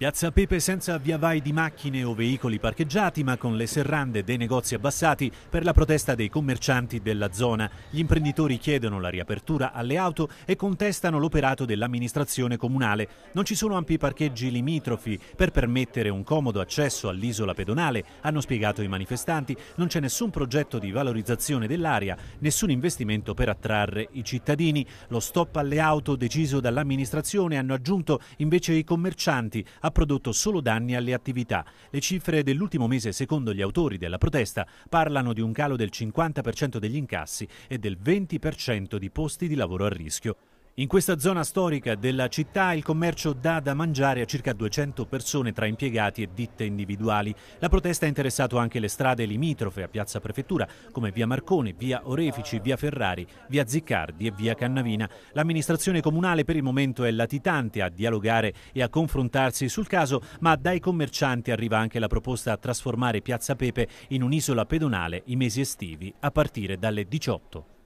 Piazza Pepe senza via vai di macchine o veicoli parcheggiati, ma con le serrande dei negozi abbassati per la protesta dei commercianti della zona. Gli imprenditori chiedono la riapertura alle auto e contestano l'operato dell'amministrazione comunale. Non ci sono ampi parcheggi limitrofi per permettere un comodo accesso all'isola pedonale, hanno spiegato i manifestanti. Non c'è nessun progetto di valorizzazione dell'area, nessun investimento per attrarre i cittadini. Lo stop alle auto deciso dall'amministrazione hanno aggiunto invece i commercianti ha prodotto solo danni alle attività. Le cifre dell'ultimo mese, secondo gli autori della protesta, parlano di un calo del 50% degli incassi e del 20% di posti di lavoro a rischio. In questa zona storica della città il commercio dà da mangiare a circa 200 persone tra impiegati e ditte individuali. La protesta ha interessato anche le strade limitrofe a Piazza Prefettura come via Marconi, via Orefici, via Ferrari, via Ziccardi e via Cannavina. L'amministrazione comunale per il momento è latitante a dialogare e a confrontarsi sul caso, ma dai commercianti arriva anche la proposta a trasformare Piazza Pepe in un'isola pedonale i mesi estivi a partire dalle 18.